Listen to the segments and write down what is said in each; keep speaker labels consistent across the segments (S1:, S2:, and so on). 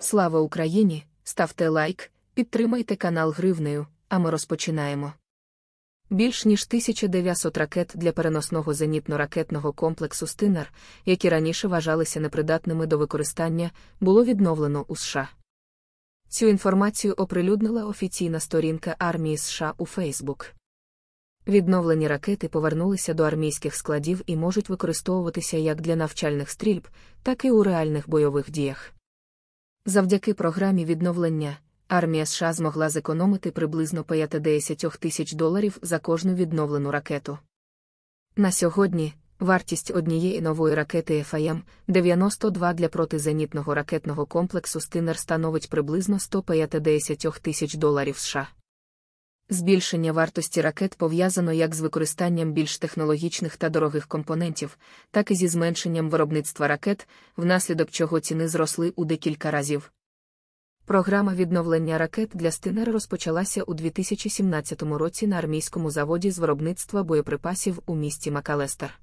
S1: Слава Україні! Ставте лайк, підтримайте канал Гривнею, а ми розпочинаємо. Більш ніж 1900 ракет для переносного зенітно-ракетного комплексу Стинар, які раніше вважалися непридатними до використання, було відновлено у США. Цю інформацію оприлюднила офіційна сторінка армії США у Фейсбук. Відновлені ракети повернулися до армійських складів і можуть використовуватися як для навчальних стрільб, так і у реальних бойових діях. Завдяки програмі відновлення, армія США змогла зекономити приблизно 50 тисяч доларів за кожну відновлену ракету. На сьогодні вартість однієї нової ракети ФАМ 92 для протизенітного ракетного комплексу Стинер становить приблизно 150 тисяч доларів США. Збільшення вартості ракет пов'язано як з використанням більш технологічних та дорогих компонентів, так і зі зменшенням виробництва ракет, внаслідок чого ціни зросли у декілька разів. Програма відновлення ракет для стинер розпочалася у 2017 році на армійському заводі з виробництва боєприпасів у місті Макалестер.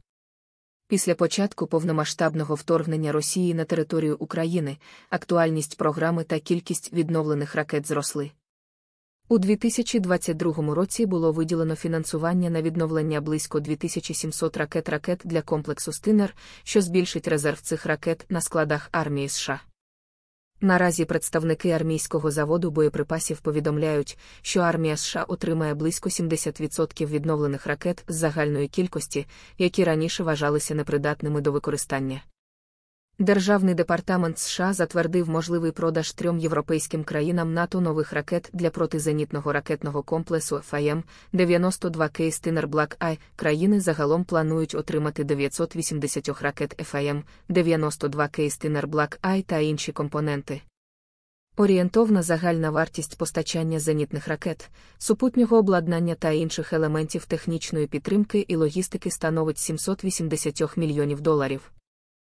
S1: Після початку повномасштабного вторгнення Росії на територію України актуальність програми та кількість відновлених ракет зросли. У 2022 році було виділено фінансування на відновлення близько 2700 ракет ракет для комплексу Стинер, що збільшить резерв цих ракет на складах армії США. Наразі представники армійського заводу боєприпасів повідомляють, що армія США отримає близько 70% відновлених ракет з загальної кількості, які раніше вважалися непридатними до використання. Державний департамент США затвердив можливий продаж трьом європейським країнам НАТО нових ракет для протизенітного ракетного комплексу ФАЄМ 92 Кейстинер Блак Ай. Країни загалом планують отримати 980 ракет ФАЄМ 92 Кейстинер Блак Ай та інші компоненти. Орієнтовна загальна вартість постачання зенітних ракет, супутнього обладнання та інших елементів технічної підтримки і логістики становить 780 мільйонів доларів.